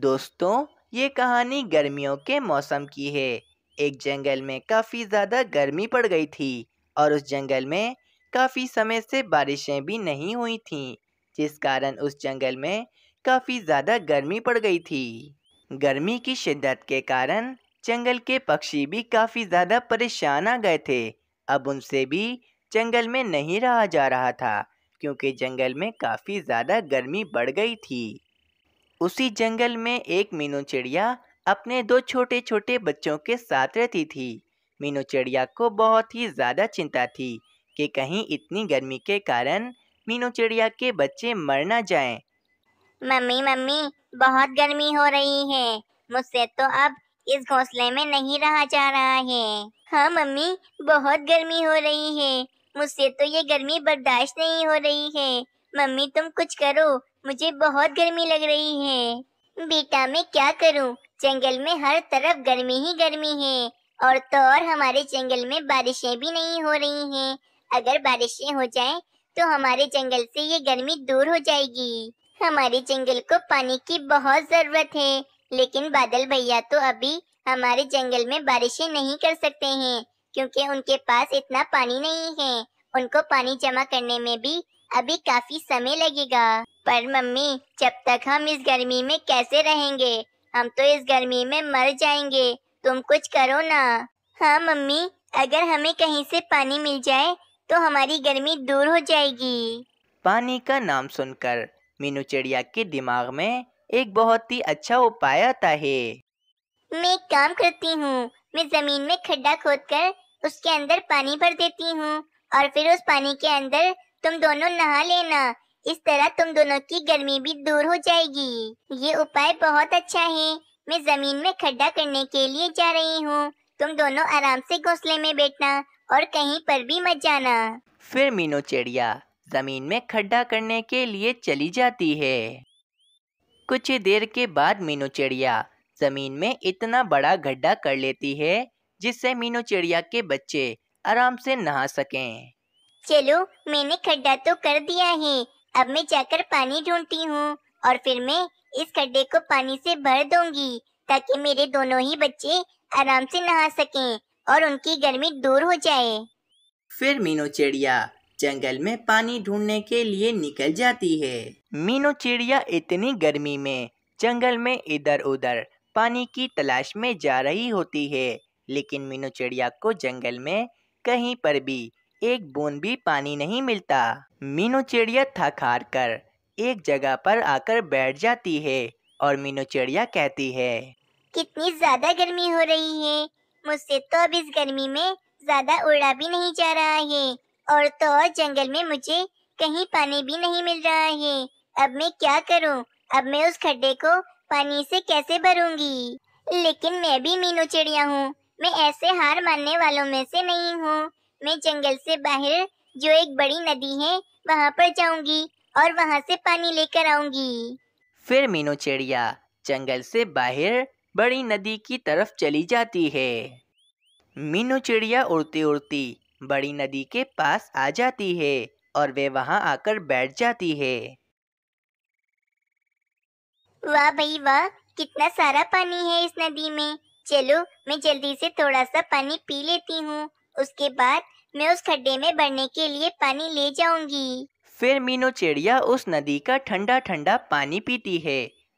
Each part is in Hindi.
दोस्तों ये कहानी गर्मियों के मौसम की है एक जंगल में काफ़ी ज़्यादा गर्मी पड़ गई थी और उस जंगल में काफ़ी समय से बारिशें भी नहीं हुई थीं जिस कारण उस जंगल में काफ़ी ज़्यादा गर्मी पड़ गई थी गर्मी की शिद्दत के कारण जंगल के पक्षी भी काफ़ी ज़्यादा परेशान आ गए थे अब उनसे भी जंगल में नहीं रहा जा रहा था क्योंकि जंगल में काफ़ी ज़्यादा गर्मी बढ़ गई थी उसी जंगल में एक मीनू चिड़िया अपने दो छोटे छोटे बच्चों के साथ रहती थी मीनू चिड़िया को बहुत ही ज़्यादा चिंता थी कि कहीं इतनी गर्मी के कारण मीनू चिड़िया के बच्चे मर ना जाएं। मम्मी मम्मी बहुत गर्मी हो रही है मुझसे तो अब इस घोंसले में नहीं रहा जा रहा है हाँ मम्मी बहुत गर्मी हो रही है मुझसे तो ये गर्मी बर्दाश्त नहीं हो रही है मम्मी तुम कुछ करो मुझे बहुत गर्मी लग रही है बेटा मैं क्या करूं? जंगल में हर तरफ गर्मी ही गर्मी है और तो और हमारे जंगल में बारिशें भी नहीं हो रही हैं। अगर बारिशें हो जाएं तो हमारे जंगल से ये गर्मी दूर हो जाएगी हमारे जंगल को पानी की बहुत जरूरत है लेकिन बादल भैया तो अभी हमारे जंगल में बारिशें नहीं कर सकते हैं क्योंकि उनके पास इतना पानी नहीं है उनको पानी जमा करने में भी अभी काफी समय लगेगा पर मम्मी जब तक हम इस गर्मी में कैसे रहेंगे हम तो इस गर्मी में मर जाएंगे तुम कुछ करो ना हाँ मम्मी अगर हमें कहीं से पानी मिल जाए तो हमारी गर्मी दूर हो जाएगी पानी का नाम सुनकर मीनू चिड़िया के दिमाग में एक बहुत ही अच्छा उपाय आता है मैं एक काम करती हूँ मैं जमीन में खड्डा खोद कर उसके अंदर पानी भर देती हूँ और फिर उस पानी के अंदर तुम दोनों नहा लेना इस तरह तुम दोनों की गर्मी भी दूर हो जाएगी ये उपाय बहुत अच्छा है मैं जमीन में खड्डा करने के लिए जा रही हूँ तुम दोनों आराम से घोंसले में बैठना और कहीं पर भी मत जाना फिर मीनू चिड़िया जमीन में खड्डा करने के लिए चली जाती है कुछ ही देर के बाद मीनू चिड़िया जमीन में इतना बड़ा गड्ढा कर लेती है जिससे मीनू चिड़िया के बच्चे आराम से नहा सकें चलो मैंने खड्डा तो कर दिया है अब मैं जाकर पानी ढूंढती हूँ और फिर मैं इस खड्डे को पानी से भर दूंगी ताकि मेरे दोनों ही बच्चे आराम से नहा सकें और उनकी गर्मी दूर हो जाए फिर मीनू चिड़िया जंगल में पानी ढूंढने के लिए निकल जाती है मीनू चिड़िया इतनी गर्मी में जंगल में इधर उधर पानी की तलाश में जा रही होती है लेकिन मीनू चिड़िया को जंगल में कहीं पर भी एक बूंद भी पानी नहीं मिलता मीनू चिड़िया थक हार कर एक जगह पर आकर बैठ जाती है और मीनू चिड़िया कहती है कितनी ज्यादा गर्मी हो रही है मुझसे तो अब इस गर्मी में ज्यादा उड़ा भी नहीं जा रहा है और तो और जंगल में मुझे कहीं पानी भी नहीं मिल रहा है अब मैं क्या करूं? अब मैं उस खड्डे को पानी से कैसे भरूंगी लेकिन मैं भी मीनू चिड़िया हूँ मैं ऐसे हार मानने वालों में से नहीं हूँ मैं जंगल से बाहर जो एक बड़ी नदी है वहाँ पर जाऊंगी और वहाँ से पानी लेकर आऊंगी फिर मीनू चिड़िया जंगल से बाहर बड़ी नदी की तरफ चली जाती है मीनू चिड़िया उड़ती उड़ती बड़ी नदी के पास आ जाती है और वे वहाँ आकर बैठ जाती है वाह भाई वाह कितना सारा पानी है इस नदी में चलो मैं जल्दी से थोड़ा सा पानी पी लेती हूँ उसके बाद मैं उस खड्डे में भरने के लिए पानी ले जाऊंगी फिर मीनू चिड़िया उस नदी का ठंडा ठंडा पानी पीती है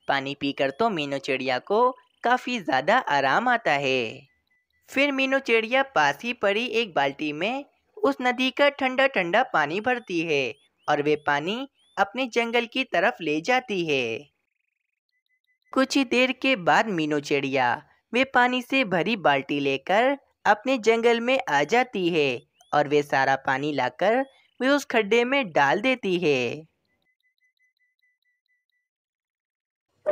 पानी पीकर तो मीनू चिड़िया को काफी ज्यादा आराम आता है फिर मीनू चिड़िया पास ही पड़ी एक बाल्टी में उस नदी का ठंडा ठंडा पानी भरती है और वे पानी अपने जंगल की तरफ ले जाती है कुछ ही देर के बाद मीनू चिड़िया वे पानी से भरी बाल्टी लेकर अपने जंगल में आ जाती है और वे सारा पानी लाकर वे उस खड्डे में डाल देती है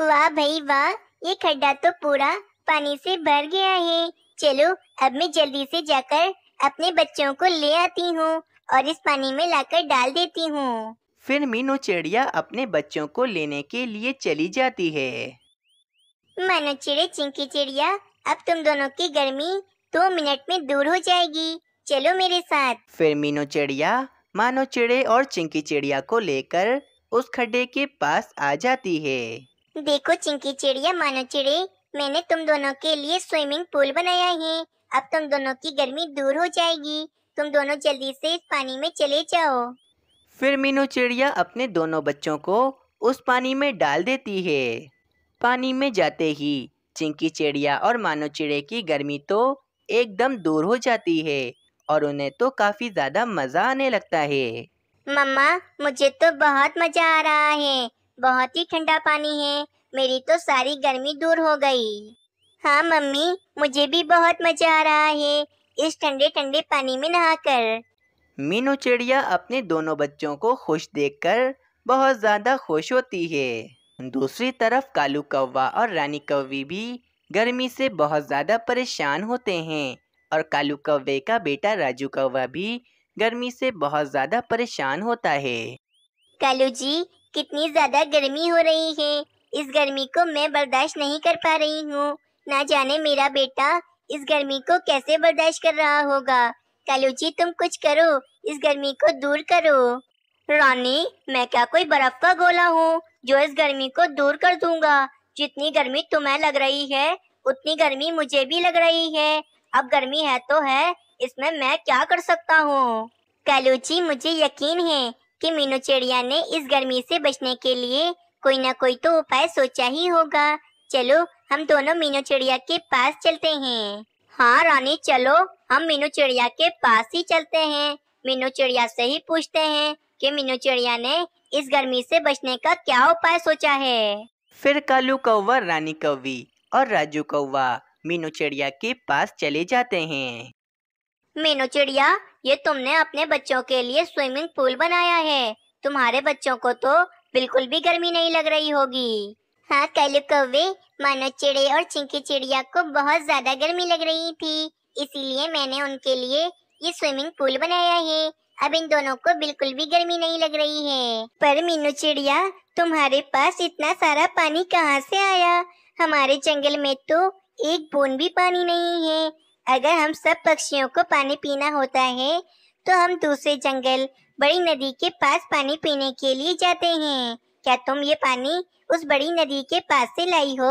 वाह भाई वाह ये खड्डा तो पूरा पानी से भर गया है चलो अब मैं जल्दी से जाकर अपने बच्चों को ले आती हूँ और इस पानी में लाकर डाल देती हूँ फिर मीनू चिड़िया अपने बच्चों को लेने के लिए चली जाती है मानो चिड़े चिंकी चिड़िया अब तुम दोनों की गर्मी दो मिनट में दूर हो जाएगी चलो मेरे साथ फिर मीनू चिड़िया मानो चिड़े और चिंकी चिड़िया को लेकर उस खड्डे के पास आ जाती है देखो चिंकी चिड़िया मानो चिड़े मैंने तुम दोनों के लिए स्विमिंग पूल बनाया है अब तुम दोनों की गर्मी दूर हो जाएगी तुम दोनों जल्दी से इस पानी में चले जाओ फिर मीनू चिड़िया अपने दोनों बच्चों को उस पानी में डाल देती है पानी में जाते ही चिंकी चिड़िया और मानो चिड़े की गर्मी तो एकदम दूर हो जाती है और उन्हें तो काफ़ी ज़्यादा मज़ा आने लगता है मम्मा मुझे तो बहुत मज़ा आ रहा है बहुत ही ठंडा पानी है मेरी तो सारी गर्मी दूर हो गई हाँ मम्मी मुझे भी बहुत मज़ा आ रहा है इस ठंडे ठंडे पानी में नहाकर मीनू चिड़िया अपने दोनों बच्चों को खुश देखकर बहुत ज़्यादा खुश होती है दूसरी तरफ कालू कौवा और रानी कौवी भी गर्मी से बहुत ज़्यादा परेशान होते हैं और कालू कौवे का बेटा राजू कौवा भी गर्मी से बहुत ज़्यादा परेशान होता है कालू जी कितनी ज़्यादा गर्मी हो रही है इस गर्मी को मैं बर्दाश्त नहीं कर पा रही हूँ ना जाने मेरा बेटा इस गर्मी को कैसे बर्दाश्त कर रहा होगा कालू जी तुम कुछ करो इस गर्मी को दूर करो रानी मैं क्या कोई बर्फ का गोला हूँ जो इस गर्मी को दूर कर दूंगा जितनी गर्मी तुम्हें लग रही है उतनी गर्मी मुझे भी लग रही है अब गर्मी है तो है इसमें मैं क्या कर सकता हूँ कैलूची मुझे यकीन है कि मीनू चिड़िया ने इस गर्मी से बचने के लिए कोई ना कोई तो उपाय सोचा ही होगा चलो हम दोनों मीनू चिड़िया के पास चलते हैं हाँ रानी चलो हम मीनू चिड़िया के पास ही चलते हैं मीनू चिड़िया से ही पूछते हैं कि मीनू चिड़िया ने इस गर्मी से बचने का क्या उपाय सोचा है फिर कालू कौवा रानी कौवी और राजू कौवा मीनू चिड़िया के पास चले जाते हैं मीनू चिड़िया ये तुमने अपने बच्चों के लिए स्विमिंग पूल बनाया है तुम्हारे बच्चों को तो बिल्कुल भी गर्मी नहीं लग रही होगी हाँ कल कौवे मानो चिड़े और चिंकी चिड़िया को बहुत ज्यादा गर्मी लग रही थी इसीलिए मैंने उनके लिए ये स्विमिंग पूल बनाया है अब इन दोनों को बिल्कुल भी गर्मी नहीं लग रही है पर मीनू चिड़िया तुम्हारे पास इतना सारा पानी कहाँ से आया हमारे जंगल में तो एक बूंद भी पानी नहीं है अगर हम सब पक्षियों को पानी पीना होता है तो हम दूसरे जंगल बड़ी नदी के पास पानी पीने के लिए जाते हैं क्या तुम ये पानी उस बड़ी नदी के पास से लाई हो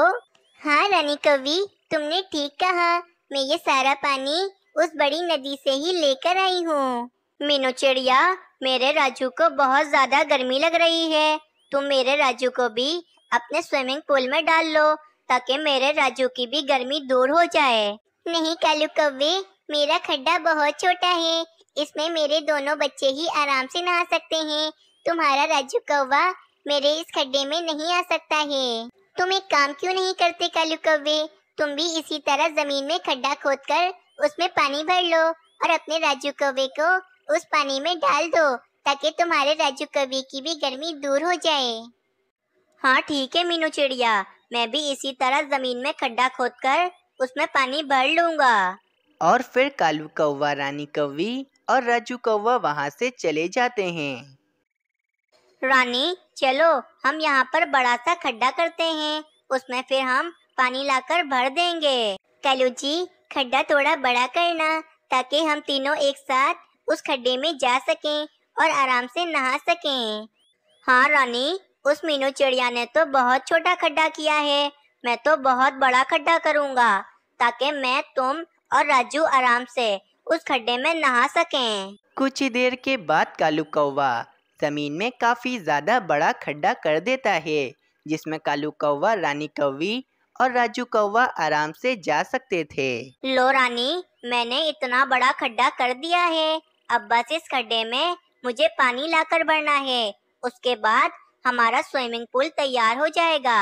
हाँ रानी कवि तुमने ठीक कहा मैं ये सारा पानी उस बड़ी नदी से ही लेकर आई हूँ मीनू चिड़िया मेरे राजू को बहुत ज्यादा गर्मी लग रही है तुम मेरे राजू को भी अपने स्विमिंग पूल में डाल लो ताकि मेरे राजू की भी गर्मी दूर हो जाए नहीं कालू कव्वे मेरा खड्डा बहुत छोटा है इसमें मेरे दोनों बच्चे ही आराम से नहा सकते हैं तुम्हारा राजू कौवा मेरे इस खड्डे में नहीं आ सकता है तुम एक काम क्यों नहीं करते कालू कव्वे तुम भी इसी तरह जमीन में खड्डा खोद कर उसमें पानी भर लो और अपने राजू कौवे को उस पानी में डाल दो ताकि तुम्हारे राजू कौवे की भी गर्मी दूर हो जाए हाँ ठीक है मीनू चिड़िया मैं भी इसी तरह जमीन में खड्डा खोदकर उसमें पानी भर लूंगा और फिर कालू कौवा रानी कौवी और राजू कौवा वहाँ से चले जाते हैं रानी चलो हम यहाँ पर बड़ा सा खड्डा करते हैं उसमें फिर हम पानी लाकर भर देंगे कालू जी खड्डा थोड़ा बड़ा करना ताकि हम तीनों एक साथ उस खड्डे में जा सकें और आराम से नहा सकें हाँ रानी उस मीनू चिड़िया ने तो बहुत छोटा खड्डा किया है मैं तो बहुत बड़ा खड्डा करूँगा ताकि मैं तुम और राजू आराम से उस खड्डे में नहा सकें कुछ ही देर के बाद कालू कौवा जमीन में काफी ज्यादा बड़ा खड्डा कर देता है जिसमें कालू कौवा रानी कौवी और राजू कौवा आराम से जा सकते थे लो रानी मैंने इतना बड़ा खड्डा कर दिया है अब बस इस खड्डे में मुझे पानी लाकर भरना है उसके बाद हमारा स्विमिंग पूल तैयार हो जाएगा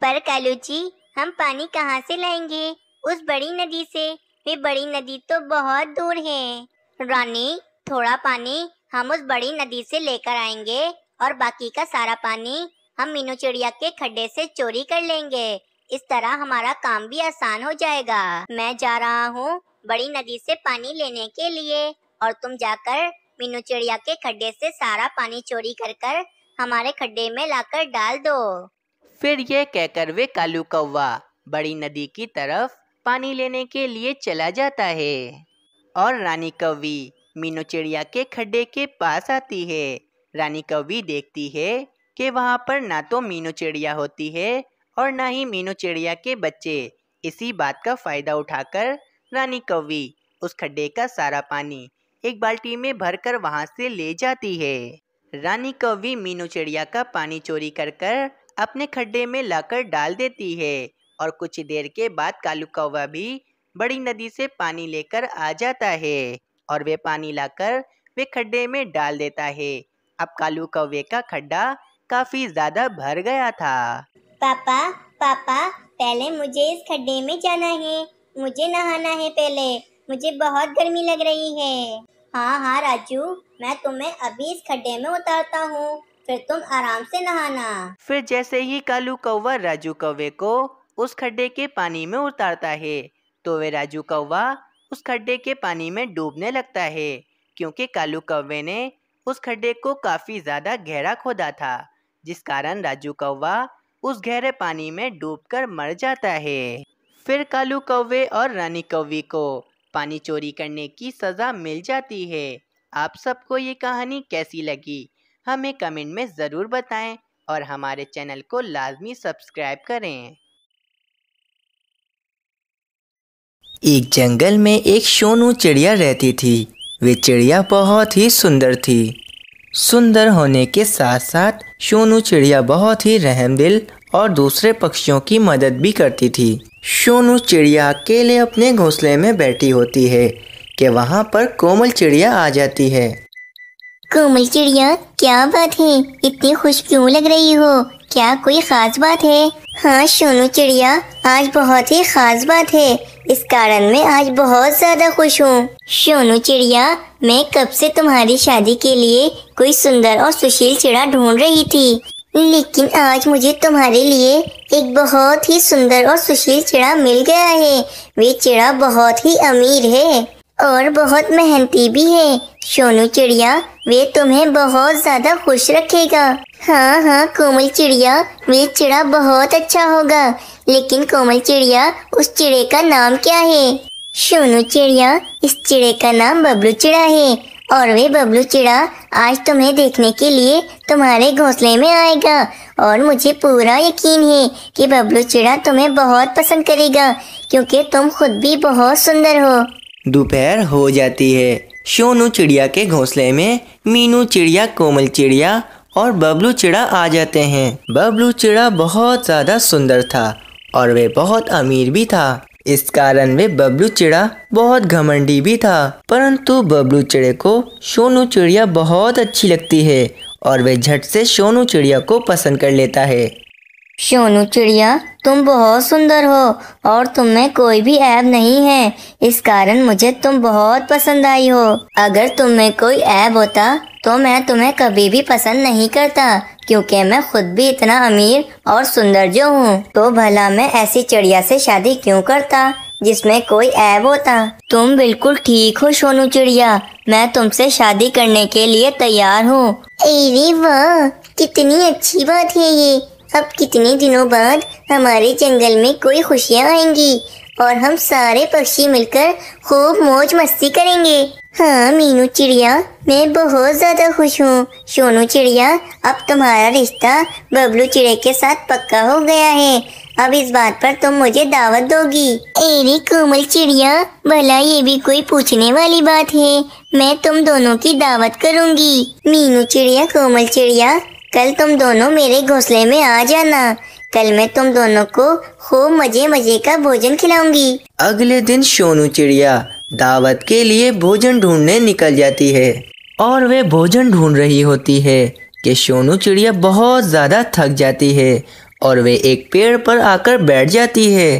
पर कालू जी हम पानी कहाँ से लाएंगे उस बड़ी नदी से वे बड़ी नदी तो बहुत दूर है रानी थोड़ा पानी हम उस बड़ी नदी से लेकर आएंगे और बाकी का सारा पानी हम मीनू चिड़िया के खड्डे से चोरी कर लेंगे इस तरह हमारा काम भी आसान हो जाएगा मैं जा रहा हूँ बड़ी नदी से पानी लेने के लिए और तुम जाकर मीनू चिड़िया के खड्डे से सारा पानी चोरी कर कर हमारे खड्डे में लाकर डाल दो फिर ये कहकर वे कालू कौवा बड़ी नदी की तरफ पानी लेने के लिए चला जाता है और रानी कौवी मीनू चिड़िया के खड्डे के पास आती है रानी कौवी देखती है कि वहाँ पर ना तो मीनू चिड़िया होती है और ना ही मीनू चिड़िया के बच्चे इसी बात का फायदा उठाकर रानी कौवी उस खड्डे का सारा पानी एक बाल्टी में भरकर वहाँ से ले जाती है रानी कौवी मीनू चिड़िया का पानी चोरी कर कर अपने खड्डे में लाकर डाल देती है और कुछ देर के बाद कालू कौवा भी बड़ी नदी से पानी लेकर आ जाता है और वे पानी लाकर वे खड्डे में डाल देता है अब कालू कौवे का खड्डा काफी ज्यादा भर गया था पापा पापा पहले मुझे इस खड्डे में जाना है मुझे नहाना है पहले मुझे बहुत गर्मी लग रही है हाँ हाँ राजू मैं तुम्हें अभी इस खड्डे में उतारता हूँ फिर तुम आराम से नहाना फिर जैसे ही कालू कौवा राजू कौवे को उस खड्डे के पानी में उतारता है तो वे राजू कौवा उस खड्डे के पानी में डूबने लगता है क्योंकि कालू कौवे ने उस खड्डे को काफ़ी ज़्यादा गहरा खोदा था जिस कारण राजू कौवा उस गहरे पानी में डूबकर मर जाता है फिर कालू कौवे और रानी कौवी को पानी चोरी करने की सज़ा मिल जाती है आप सबको ये कहानी कैसी लगी हमें कमेंट में ज़रूर बताएं और हमारे चैनल को लाजमी सब्सक्राइब करें एक जंगल में एक सोनू चिड़िया रहती थी वे चिड़िया बहुत ही सुंदर थी सुंदर होने के साथ साथ सोनू चिड़िया बहुत ही रहमदिल और दूसरे पक्षियों की मदद भी करती थी सोनू चिड़िया अकेले अपने घोंसले में बैठी होती है कि वहाँ पर कोमल चिड़िया आ जाती है कोमल चिड़िया क्या बात है इतनी खुश क्यों लग रही हो क्या कोई खास बात है हाँ सोनू चिड़िया आज बहुत ही खास बात है इस कारण मैं आज बहुत ज्यादा खुश हूँ सोनू चिड़िया मैं कब से तुम्हारी शादी के लिए कोई सुंदर और सुशील चिड़ा ढूंढ रही थी लेकिन आज मुझे तुम्हारे लिए एक बहुत ही सुंदर और सुशील चिड़ा मिल गया है वे चिड़ा बहुत ही अमीर है और बहुत मेहनती भी है सोनू चिड़िया वे तुम्हें बहुत ज्यादा खुश रखेगा हाँ हाँ कोमल चिड़िया वे चिड़ा बहुत अच्छा होगा लेकिन कोमल चिड़िया उस चिड़े का नाम क्या है सोनू चिड़िया इस चिड़े का नाम बबलू चिड़ा है और वे बबलू चिड़ा आज तुम्हें देखने के लिए तुम्हारे घोंसले में आएगा और मुझे पूरा यकीन है कि बबलू चिड़ा तुम्हें बहुत पसंद करेगा क्योंकि तुम खुद भी बहुत सुंदर हो दोपहर हो जाती है सोनू चिड़िया के घोंसले में मीनू चिड़िया कोमल चिड़िया और बबलू चिड़ा आ जाते हैं बबलू चिड़ा बहुत ज़्यादा सुंदर था और वे बहुत अमीर भी था इस कारण वे बबलू चिड़ा बहुत घमंडी भी था परंतु बबलू चिड़े को सोनू चिड़िया बहुत अच्छी लगती है और वे झट से सोनू चिड़िया को पसंद कर लेता है सोनू चिड़िया तुम बहुत सुंदर हो और तुम में कोई भी ऐब नहीं है इस कारण मुझे तुम बहुत पसंद आई हो अगर तुम में कोई ऐब होता तो मैं तुम्हें कभी भी पसंद नहीं करता क्योंकि मैं खुद भी इतना अमीर और सुंदर जो हूँ तो भला मैं ऐसी चिड़िया से शादी क्यों करता जिसमें कोई ऐब होता तुम बिल्कुल ठीक हो सोनू चिड़िया मैं तुमसे शादी करने के लिए तैयार हूँ अरे वाह कितनी अच्छी बात है ये अब कितने दिनों बाद हमारे जंगल में कोई खुशियाँ आएंगी और हम सारे पक्षी मिलकर खूब मौज मस्ती करेंगे हाँ मीनू चिड़िया मैं बहुत ज़्यादा खुश हूँ सोनू चिड़िया अब तुम्हारा रिश्ता बबलू चिड़े के साथ पक्का हो गया है अब इस बात पर तुम मुझे दावत दोगी एरी कोमल चिड़िया भला ये भी कोई पूछने वाली बात है मैं तुम दोनों की दावत करूँगी मीनू चिड़िया कोमल चिड़िया कल तुम दोनों मेरे घोंसले में आ जाना कल मैं तुम दोनों को खूब मजे मजे का भोजन खिलाऊंगी अगले दिन सोनू चिड़िया दावत के लिए भोजन ढूंढने निकल जाती है और वे भोजन ढूंढ रही होती है कि सोनू चिड़िया बहुत ज़्यादा थक जाती है और वे एक पेड़ पर आकर बैठ जाती है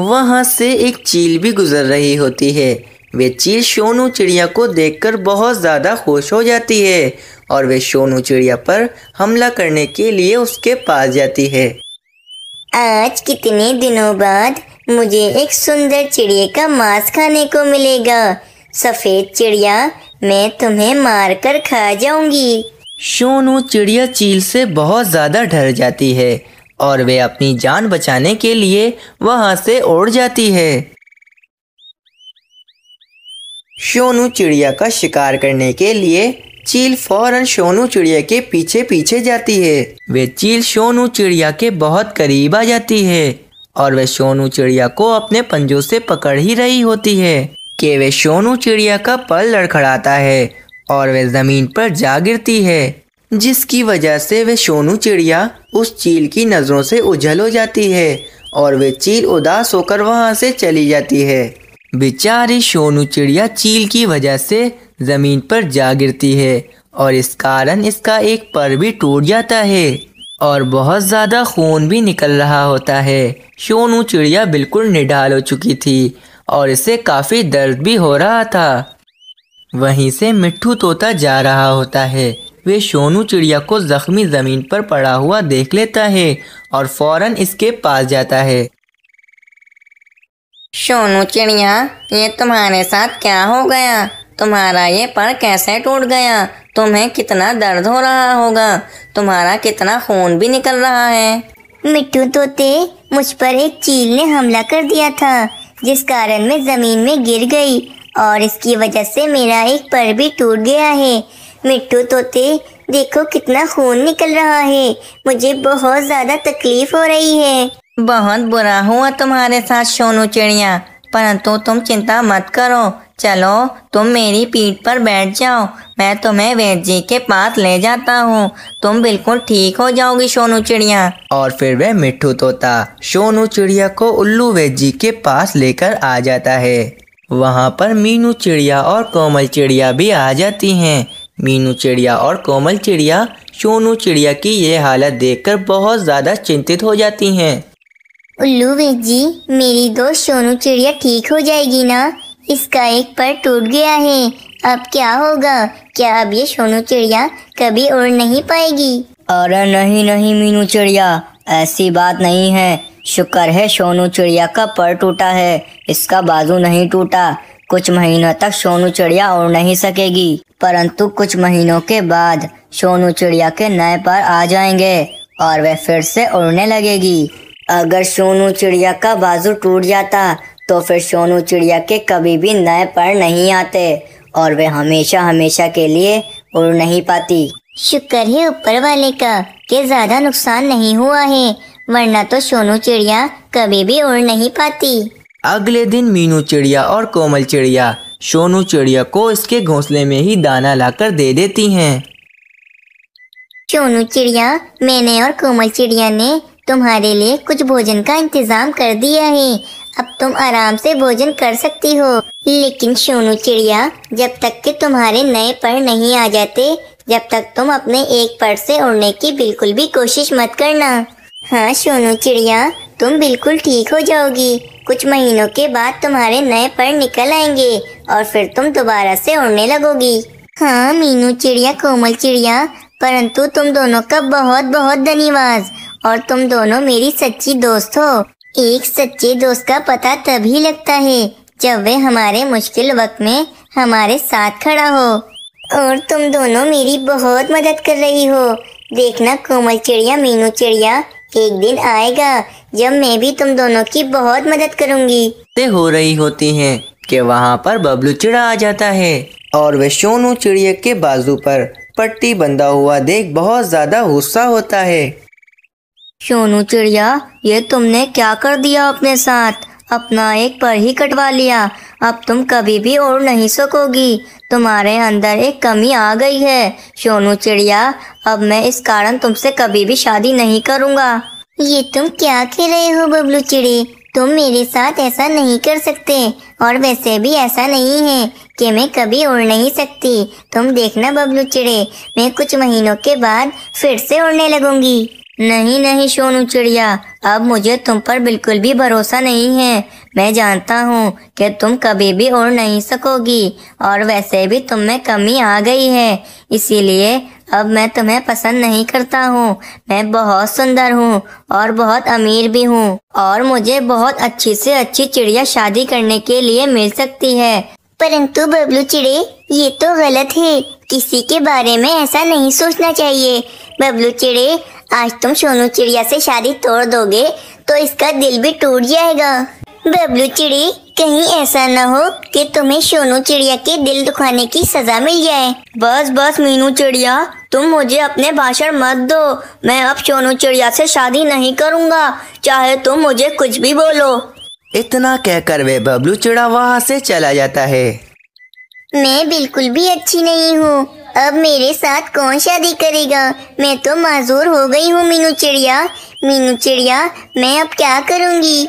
वहाँ से एक चील भी गुजर रही होती है वे चील सोनू चिड़िया को देखकर बहुत ज़्यादा खुश हो जाती है और वे सोनू चिड़िया पर हमला करने के लिए उसके पास जाती है आज कितने दिनों बाद मुझे एक सुंदर चिड़िए का मांस खाने को मिलेगा सफेद चिड़िया मैं तुम्हें मार कर खा जाऊंगी शोनू चिड़िया चील से बहुत ज्यादा डर जाती है और वे अपनी जान बचाने के लिए वहां से उड़ जाती है शोनू चिड़िया का शिकार करने के लिए चील फौरन सोनू चिड़िया के पीछे पीछे जाती है वे चील सोनू चिड़िया के बहुत करीब आ जाती है और वह सोनू चिड़िया को अपने पंजों से पकड़ ही रही होती है कि वे सोनू चिड़िया का पल लड़खड़ाता है और वे ज़मीन पर जा गिरती है जिसकी वजह से वे सोनू चिड़िया उस चील की नज़रों से उझल हो जाती है और वे चील उदास होकर वहाँ से चली जाती है बेचारी सोनू चिड़िया चील की वजह से ज़मीन पर जा गिरती है और इस कारण इसका एक पर भी टूट जाता है और बहुत ज़्यादा खून भी निकल रहा होता है शोनू चिड़िया बिल्कुल निढाल हो चुकी थी और इसे काफ़ी दर्द भी हो रहा था वहीं से मिट्ठू तोता जा रहा होता है वे सोनू चिड़िया को जख्मी ज़मीन पर पड़ा हुआ देख लेता है और फौरन इसके पास जाता है सोनू चिड़िया ये तुम्हारे साथ क्या हो गया तुम्हारा ये पर कैसे टूट गया तुम्हें कितना दर्द हो रहा होगा तुम्हारा कितना खून भी निकल रहा है मिट्टू तोते मुझ पर एक चील ने हमला कर दिया था जिस कारण मैं ज़मीन में गिर गई और इसकी वजह से मेरा एक पर भी टूट गया है मिट्टू तोते देखो कितना खून निकल रहा है मुझे बहुत ज़्यादा तकलीफ हो रही है बहुत बुरा हुआ तुम्हारे साथ सोनू चिड़िया परंतु तुम चिंता मत करो चलो तुम मेरी पीठ पर बैठ जाओ मैं तुम्हें वैद्य जी के पास ले जाता हूँ तुम बिल्कुल ठीक हो जाओगी सोनू चिड़िया और फिर वह मिट्टू तोता सोनू चिड़िया को उल्लू वैद्य जी के पास लेकर आ जाता है वहाँ पर मीनू चिड़िया और कोमल चिड़िया भी आ जाती हैं मीनू चिड़िया और कोमल चिड़िया सोनू चिड़िया की ये हालत देखकर बहुत ज़्यादा चिंतित हो जाती हैं उल्लू वैद्य जी मेरी दोस्त सोनू चिड़िया ठीक हो जाएगी ना इसका एक पर टूट गया है अब क्या होगा क्या अब ये सोनू चिड़िया कभी उड़ नहीं पाएगी अरे नहीं नहीं मीनू चिड़िया ऐसी बात नहीं है शुक्र है सोनू चिड़िया का पर टूटा है इसका बाजू नहीं टूटा कुछ महीनों तक सोनू चिड़िया उड़ नहीं सकेगी परंतु कुछ महीनों के बाद सोनू चिड़िया के नए पर आ जाएंगे और वह फिर से उड़ने लगेगी अगर सोनू चिड़िया का बाजू टूट जाता तो फिर सोनू चिड़िया के कभी भी नए पर नहीं आते और वे हमेशा हमेशा के लिए उड़ नहीं पाती शुक्र है ऊपर वाले का कि ज्यादा नुकसान नहीं हुआ है वरना तो सोनू चिड़िया कभी भी उड़ नहीं पाती अगले दिन मीनू चिड़िया और कोमल चिड़िया सोनू चिड़िया को इसके घोंसले में ही दाना लाकर दे देती हैं। सोनू चिड़िया मैंने और कोमल चिड़िया ने तुम्हारे लिए कुछ भोजन का इंतजाम कर दिया है अब तुम आराम से भोजन कर सकती हो लेकिन सोनू चिड़िया जब तक कि तुम्हारे नए पर नहीं आ जाते जब तक तुम अपने एक पर से उड़ने की बिल्कुल भी कोशिश मत करना हाँ सोनू चिड़िया तुम बिल्कुल ठीक हो जाओगी कुछ महीनों के बाद तुम्हारे नए पर निकल आएंगे और फिर तुम दोबारा से उड़ने लगोगी हाँ मीनू चिड़िया कोमल चिड़िया परंतु तुम दोनों का बहुत बहुत धन्यवाद और तुम दोनों मेरी सच्ची दोस्त हो एक सच्चे दोस्त का पता तभी लगता है जब वे हमारे मुश्किल वक्त में हमारे साथ खड़ा हो और तुम दोनों मेरी बहुत मदद कर रही हो देखना कोमल चिड़िया मीनू चिड़िया एक दिन आएगा जब मैं भी तुम दोनों की बहुत मदद करूंगी ते हो रही होती हैं कि वहाँ पर बबलू चिड़ा आ जाता है और वे सोनू चिड़िया के बाजू पर पट्टी बंधा हुआ देख बहुत ज्यादा गुस्सा होता है सोनू चिड़िया ये तुमने क्या कर दिया अपने साथ अपना एक पर ही कटवा लिया अब तुम कभी भी उड़ नहीं सकोगी तुम्हारे अंदर एक कमी आ गई है सोनू चिड़िया अब मैं इस कारण तुमसे कभी भी शादी नहीं करूँगा ये तुम क्या कह रहे हो बबलू चिड़ी तुम मेरे साथ ऐसा नहीं कर सकते और वैसे भी ऐसा नहीं है कि मैं कभी उड़ नहीं सकती तुम देखना बबलू चिड़े मैं कुछ महीनों के बाद फिर से उड़ने लगूंगी नहीं नहीं सोनू चिड़िया अब मुझे तुम पर बिल्कुल भी भरोसा नहीं है मैं जानता हूँ कि तुम कभी भी उड़ नहीं सकोगी और वैसे भी तुम में कमी आ गई है इसीलिए अब मैं तुम्हें पसंद नहीं करता हूँ मैं बहुत सुंदर हूँ और बहुत अमीर भी हूँ और मुझे बहुत अच्छी से अच्छी चिड़िया शादी करने के लिए मिल सकती है परंतु बबलू चिड़े ये तो गलत है किसी के बारे में ऐसा नहीं सोचना चाहिए बबलू चिड़े आज तुम सोनू चिड़िया से शादी तोड़ दोगे तो इसका दिल भी टूट जाएगा बबलू चिड़ी कहीं ऐसा न हो कि तुम्हें सोनू चिड़िया के दिल दुखाने की सजा मिल जाए बस बस मीनू चिड़िया तुम मुझे अपने भाषण मत दो मैं अब सोनू चिड़िया से शादी नहीं करूँगा चाहे तुम मुझे कुछ भी बोलो इतना कहकर वे बबलू चिड़ा वहाँ से चला जाता है मैं बिल्कुल भी अच्छी नहीं हूँ अब मेरे साथ कौन शादी करेगा मैं तो माजूर हो गई हूँ मीनू चिड़िया मीनू चिड़िया मैं अब क्या करूँगी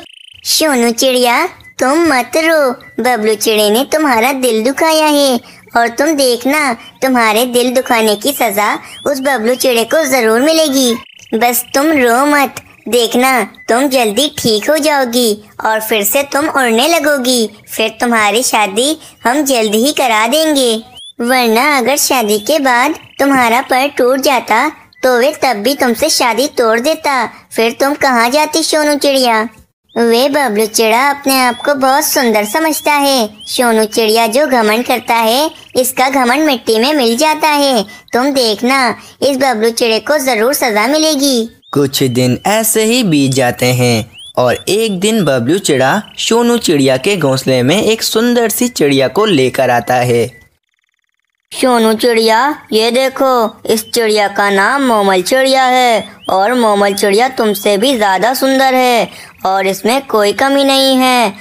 सोनू चिड़िया तुम मत रो बबलू चिड़े ने तुम्हारा दिल दुखाया है और तुम देखना तुम्हारे दिल दुखाने की सजा उस बबलू चिड़े को जरूर मिलेगी बस तुम रो मत देखना तुम जल्दी ठीक हो जाओगी और फिर से तुम उड़ने लगोगी फिर तुम्हारी शादी हम जल्द ही करा देंगे वरना अगर शादी के बाद तुम्हारा पर टूट जाता तो वे तब भी तुमसे शादी तोड़ देता फिर तुम कहाँ जाती सोनू चिड़िया वे बबलू चिड़ा अपने आप को बहुत सुंदर समझता है सोनू चिड़िया जो घमंड करता है इसका घमंड मिट्टी में मिल जाता है तुम देखना इस बबलू चिड़े को जरूर सजा मिलेगी कुछ दिन ऐसे ही बीत जाते हैं और एक दिन बबलू चिड़ा सोनू चिड़िया के घोंसले में एक सुंदर सी चिड़िया को लेकर आता है सोनू चिड़िया ये देखो इस चिड़िया का नाम मोमल चिड़िया है और मोमल चिड़िया तुमसे भी ज़्यादा सुंदर है और इसमें कोई कमी नहीं है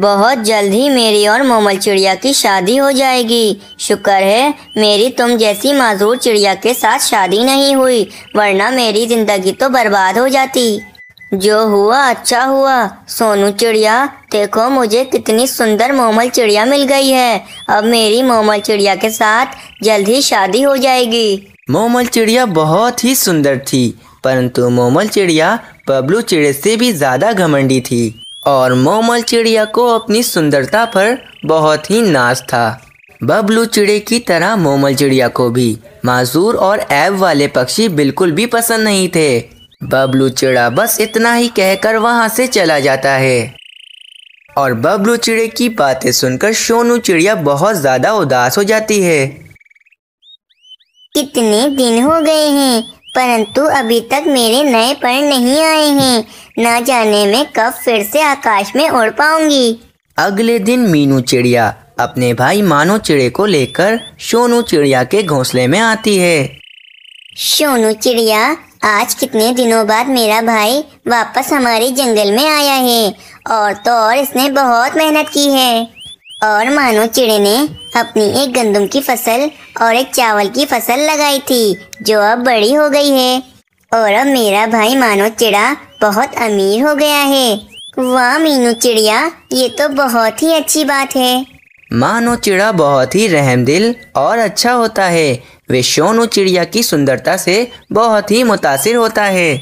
बहुत जल्द ही मेरी और मोमल चिड़िया की शादी हो जाएगी शुक्र है मेरी तुम जैसी माजूर चिड़िया के साथ शादी नहीं हुई वरना मेरी ज़िंदगी तो बर्बाद हो जाती जो हुआ अच्छा हुआ सोनू चिड़िया देखो मुझे कितनी सुंदर मोमल चिड़िया मिल गई है अब मेरी मोमल चिड़िया के साथ जल्द ही शादी हो जाएगी मोमल चिड़िया बहुत ही सुंदर थी परंतु मोमल चिड़िया बबलू चिड़े से भी ज्यादा घमंडी थी और मोमल चिड़िया को अपनी सुंदरता पर बहुत ही नाज था बबलू चिड़े की तरह मोमल चिड़िया को भी माजूर और ऐब वाले पक्षी बिल्कुल भी पसंद नहीं थे बबलू चिड़ा बस इतना ही कहकर वहां से चला जाता है और बबलू चिड़े की बातें सुनकर सोनू चिड़िया बहुत ज्यादा उदास हो जाती है कितने दिन हो गए हैं परंतु अभी तक मेरे नए पर नहीं आए हैं न जाने में कब फिर से आकाश में उड़ पाऊंगी अगले दिन मीनू चिड़िया अपने भाई मानो चिड़े को लेकर सोनू चिड़िया के घोंसले में आती है सोनू चिड़िया आज कितने दिनों बाद मेरा भाई वापस हमारे जंगल में आया है और तो और इसने बहुत मेहनत की है और मानो चिड़े ने अपनी एक गंदम की फसल और एक चावल की फसल लगाई थी जो अब बड़ी हो गई है और अब मेरा भाई मानो चिड़ा बहुत अमीर हो गया है वाह मीनू चिड़िया ये तो बहुत ही अच्छी बात है मानो चिड़ा बहुत ही रहमदिल और अच्छा होता है वे सोनू चिड़िया की सुंदरता से बहुत ही मुतासिर होता है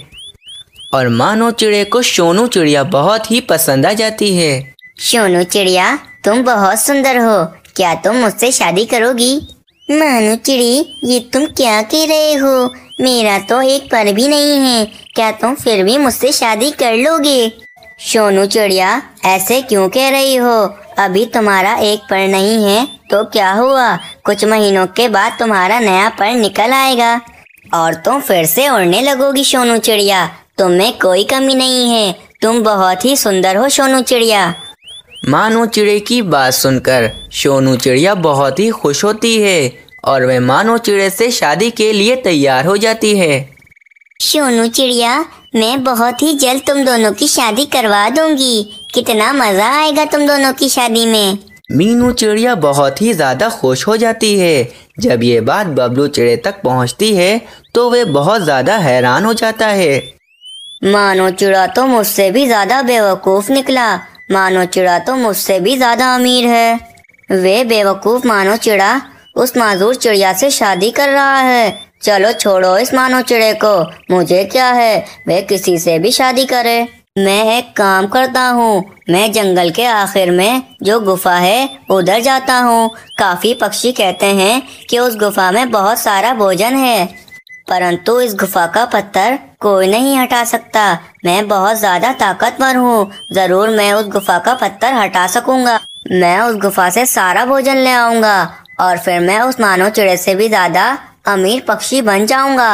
और मानो चिड़े को सोनू चिड़िया बहुत ही पसंद आ जाती है सोनू चिड़िया तुम बहुत सुंदर हो क्या तुम मुझसे शादी करोगी मानो चिड़ी ये तुम क्या कह रहे हो मेरा तो एक पर भी नहीं है क्या तुम फिर भी मुझसे शादी कर लोगे सोनू चिड़िया ऐसे क्यों कह रही हो अभी तुम्हारा एक पर नहीं है तो क्या हुआ कुछ महीनों के बाद तुम्हारा नया पर निकल आएगा और तुम फिर से उड़ने लगोगी सोनू चिड़िया तुम्हें कोई कमी नहीं है तुम बहुत ही सुंदर हो सोनू चिड़िया मानो चिड़े की बात सुनकर सोनू चिड़िया बहुत ही खुश होती है और वह मानो चिड़े से शादी के लिए तैयार हो जाती है सोनू चिड़िया मैं बहुत ही जल्द तुम दोनों की शादी करवा दूंगी कितना मजा आएगा तुम दोनों की शादी में मीनू चिड़िया बहुत ही ज्यादा खुश हो जाती है जब ये बात बबलू चिड़े तक पहुंचती है तो वे बहुत ज्यादा हैरान हो जाता है मानो चिड़ा तो मुझसे भी ज्यादा बेवकूफ निकला मानो चिड़ा तो मुझसे भी ज्यादा अमीर है वे बेवकूफ मानो चिड़ा उस माजूर चिड़िया से शादी कर रहा है चलो छोड़ो इस मानो चिड़े को मुझे क्या है वे किसी से भी शादी करे मैं एक काम करता हूँ मैं जंगल के आखिर में जो गुफा है उधर जाता हूँ काफ़ी पक्षी कहते हैं कि उस गुफा में बहुत सारा भोजन है परंतु इस गुफा का पत्थर कोई नहीं हटा सकता मैं बहुत ज़्यादा ताकतवर हूँ ज़रूर मैं उस गुफा का पत्थर हटा सकूंगा मैं उस गुफा से सारा भोजन ले आऊंगा और फिर मैं उस मानव चिड़े से भी ज़्यादा अमीर पक्षी बन जाऊंगा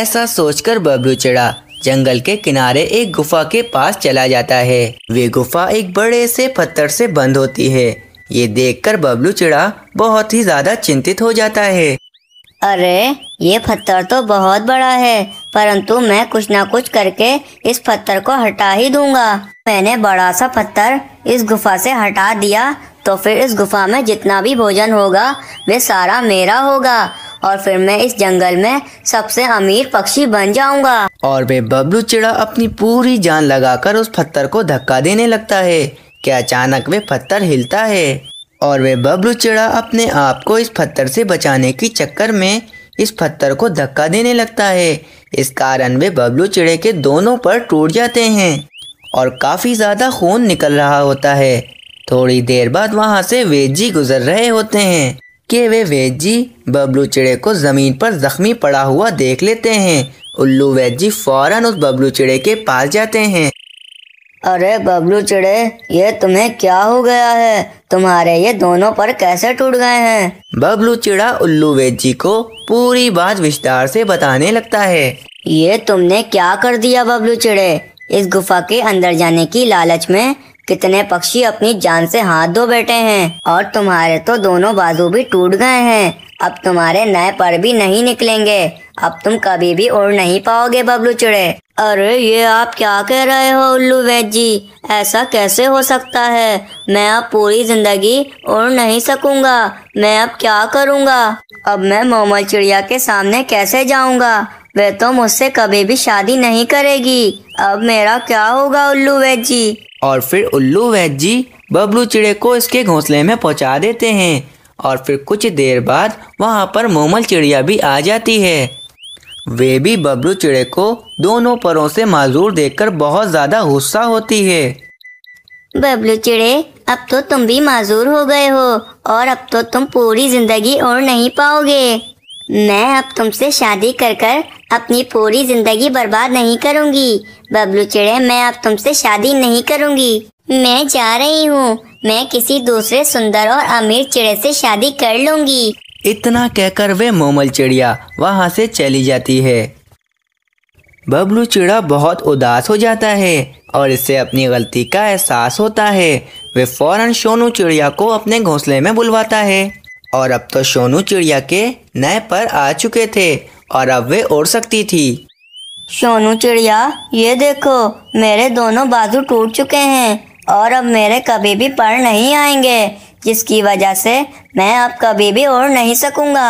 ऐसा सोचकर बबलू चिड़ा जंगल के किनारे एक गुफा के पास चला जाता है वे गुफा एक बड़े से पत्थर से बंद होती है ये देखकर बबलू चिड़ा बहुत ही ज्यादा चिंतित हो जाता है अरे ये पत्थर तो बहुत बड़ा है परंतु मैं कुछ ना कुछ करके इस पत्थर को हटा ही दूंगा मैंने बड़ा सा पत्थर इस गुफा से हटा दिया तो फिर इस गुफा में जितना भी भोजन होगा वे सारा मेरा होगा और फिर मैं इस जंगल में सबसे अमीर पक्षी बन जाऊंगा और वे बबलू चिड़ा अपनी पूरी जान लगाकर उस पत्थर को धक्का देने लगता है कि अचानक वे पत्थर हिलता है और वे बबलू चिड़ा अपने आप को इस पत्थर से बचाने की चक्कर में इस पत्थर को धक्का देने लगता है इस कारण वे बबलू चिड़े के दोनों पर टूट जाते हैं और काफ़ी ज़्यादा खून निकल रहा होता है थोड़ी देर बाद वहाँ से वेद जी गुजर रहे होते हैं कि वे वेजी बबलू चिड़े को ज़मीन पर ज़ख्मी पड़ा हुआ देख लेते हैं उल्लू वेजी फौरन उस बबलू चिड़े के पास जाते हैं अरे बबलू चिड़े ये तुम्हें क्या हो गया है तुम्हारे ये दोनों पर कैसे टूट गए हैं बबलू चिड़ा उल्लू वेजी को पूरी बात विस्तार से बताने लगता है ये तुमने क्या कर दिया बबलू चिड़े इस गुफा के अंदर जाने की लालच में कितने पक्षी अपनी जान से हाथ धो बैठे हैं और तुम्हारे तो दोनों बाजू भी टूट गए हैं अब तुम्हारे नए पर भी नहीं निकलेंगे अब तुम कभी भी उड़ नहीं पाओगे बबलू चिड़े अरे ये आप क्या कह रहे हो उल्लू वैद जी ऐसा कैसे हो सकता है मैं अब पूरी जिंदगी उड़ नहीं सकूंगा मैं अब क्या करूंगा अब मैं मोमल चिड़िया के सामने कैसे जाऊंगा वे तो मुझसे कभी भी शादी नहीं करेगी अब मेरा क्या होगा उल्लू वैद जी और फिर उल्लू वैद जी बबलू चिड़े को इसके घोंसले में पहुंचा देते हैं और फिर कुछ देर बाद वहां पर मोमल चिड़िया भी आ जाती है वे भी बबलू चिड़े को दोनों परों से माजूर देखकर बहुत ज़्यादा गुस्सा होती है बबलू चिड़े अब तो तुम भी माजूर हो गए हो और अब तो तुम पूरी जिंदगी उड़ नहीं पाओगे मैं अब तुमसे शादी कर कर अपनी पूरी जिंदगी बर्बाद नहीं करूंगी बबलू चिड़े मैं अब तुमसे शादी नहीं करूंगी मैं जा रही हूँ मैं किसी दूसरे सुंदर और अमीर चिड़े से शादी कर लूंगी इतना कहकर वे मोमल चिड़िया वहाँ से चली जाती है बबलू चिड़ा बहुत उदास हो जाता है और इससे अपनी गलती का एहसास होता है वे फौरन सोनू चिड़िया को अपने घोंसले में बुलवाता है और अब तो सोनू चिड़िया के नए पर आ चुके थे और अब वे उड़ सकती थी सोनू चिड़िया ये देखो मेरे दोनों बाजू टूट चुके हैं और अब मेरे कभी भी पर नहीं आएंगे जिसकी वजह से मैं अब कभी भी उड़ नहीं सकूंगा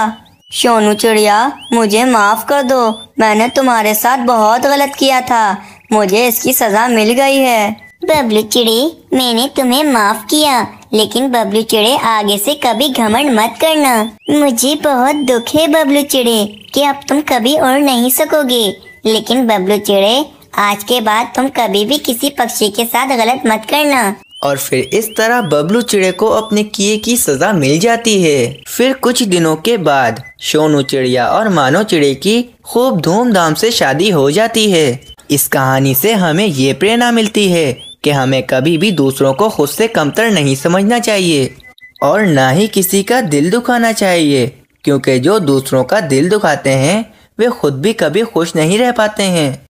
सोनू चिड़िया मुझे माफ़ कर दो मैंने तुम्हारे साथ बहुत गलत किया था मुझे इसकी सज़ा मिल गई है बबलू चिड़े मैंने तुम्हें माफ किया लेकिन बबलू चिड़े आगे से कभी घमंड मत करना मुझे बहुत दुख है बबलू चिड़े कि अब तुम कभी उड़ नहीं सकोगे लेकिन बबलू चिड़े आज के बाद तुम कभी भी किसी पक्षी के साथ गलत मत करना और फिर इस तरह बबलू चिड़े को अपने किए की सजा मिल जाती है फिर कुछ दिनों के बाद सोनू चिड़िया और मानो चिड़े की खूब धूमधाम से शादी हो जाती है इस कहानी से हमें ये प्रेरणा मिलती है कि हमें कभी भी दूसरों को खुद से कमतर नहीं समझना चाहिए और ना ही किसी का दिल दुखाना चाहिए क्योंकि जो दूसरों का दिल दुखाते हैं वे खुद भी कभी खुश नहीं रह पाते हैं